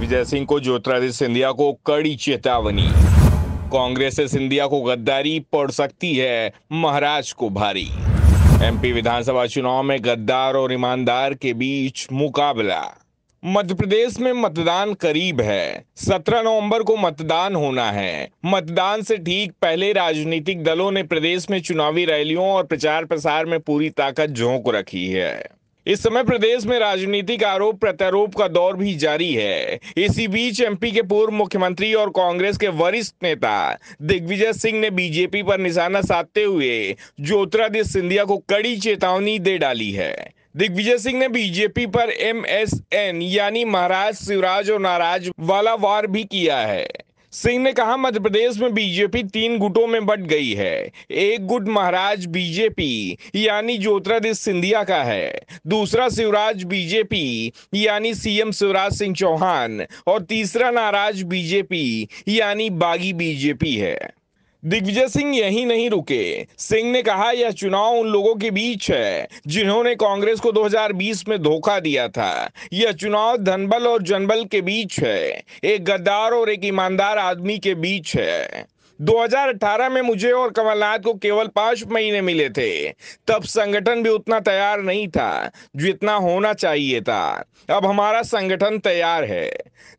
दिग्विजय सिंह को ज्योतिरादित्य सिंधिया को कड़ी चेतावनी कांग्रेस से सिंधिया को गद्दारी पड़ सकती है महाराज को भारी एमपी विधानसभा चुनाव में गद्दार और ईमानदार के बीच मुकाबला मध्य प्रदेश में मतदान करीब है 17 नवंबर को मतदान होना है मतदान से ठीक पहले राजनीतिक दलों ने प्रदेश में चुनावी रैलियों और प्रचार प्रसार में पूरी ताकत झोंक रखी है इस समय प्रदेश में राजनीतिक आरोप प्रत्यारोप का दौर भी जारी है इसी बीच एमपी के पूर्व मुख्यमंत्री और कांग्रेस के वरिष्ठ नेता दिग्विजय सिंह ने बीजेपी पर निशाना साधते हुए ज्योतिरादित्य सिंधिया को कड़ी चेतावनी दे डाली है दिग्विजय सिंह ने बीजेपी पर एमएसएन यानी महाराज शिवराज और नाराज वाला वार भी किया है सिंह ने कहा मध्य प्रदेश में बीजेपी तीन गुटों में बट गई है एक गुट महाराज बीजेपी यानी ज्योतिरादित्य सिंधिया का है दूसरा शिवराज बीजेपी यानी सीएम शिवराज सिंह चौहान और तीसरा नाराज बीजेपी यानी बागी बीजेपी है दिग्विजय सिंह यही नहीं रुके सिंह ने कहा यह चुनाव उन लोगों के बीच है जिन्होंने कांग्रेस को 2020 में धोखा दिया था यह चुनाव धनबल और जनबल के बीच है एक गद्दार और एक ईमानदार आदमी के बीच है 2018 में मुझे और कमलनाथ को केवल पांच महीने मिले थे तब संगठन भी उतना तैयार नहीं था जितना होना चाहिए था अब हमारा संगठन तैयार है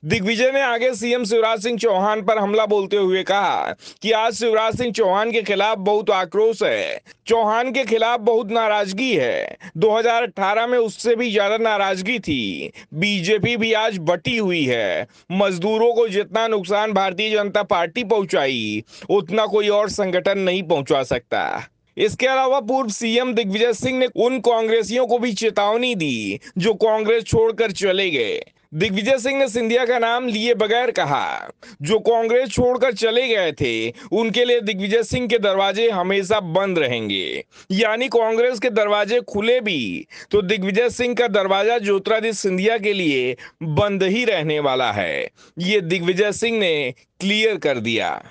दिग्विजय ने आगे सीएम शिवराज सिंह चौहान पर हमला बोलते हुए कहा कि आज शिवराज सिंह चौहान के खिलाफ बहुत आक्रोश है चौहान के खिलाफ बहुत नाराजगी है 2018 में उससे भी ज्यादा नाराजगी थी बीजेपी भी आज बटी हुई है मजदूरों को जितना नुकसान भारतीय जनता पार्टी पहुंचाई उतना कोई और संगठन नहीं पहुंचा सकता इसके अलावा पूर्व सीएम दिग्विजय सिंह ने उन कांग्रेसियों को भी चेतावनी दी जो कांग्रेस छोड़कर चले गए दिग्विजय सिंह ने सिंधिया का नाम लिए बगैर कहा जो कांग्रेस छोड़कर चले गए थे उनके लिए दिग्विजय सिंह के दरवाजे हमेशा बंद रहेंगे यानी कांग्रेस के दरवाजे खुले भी तो दिग्विजय सिंह का दरवाजा ज्योतिरादित्य सिंधिया के लिए बंद ही रहने वाला है ये दिग्विजय सिंह ने क्लियर कर दिया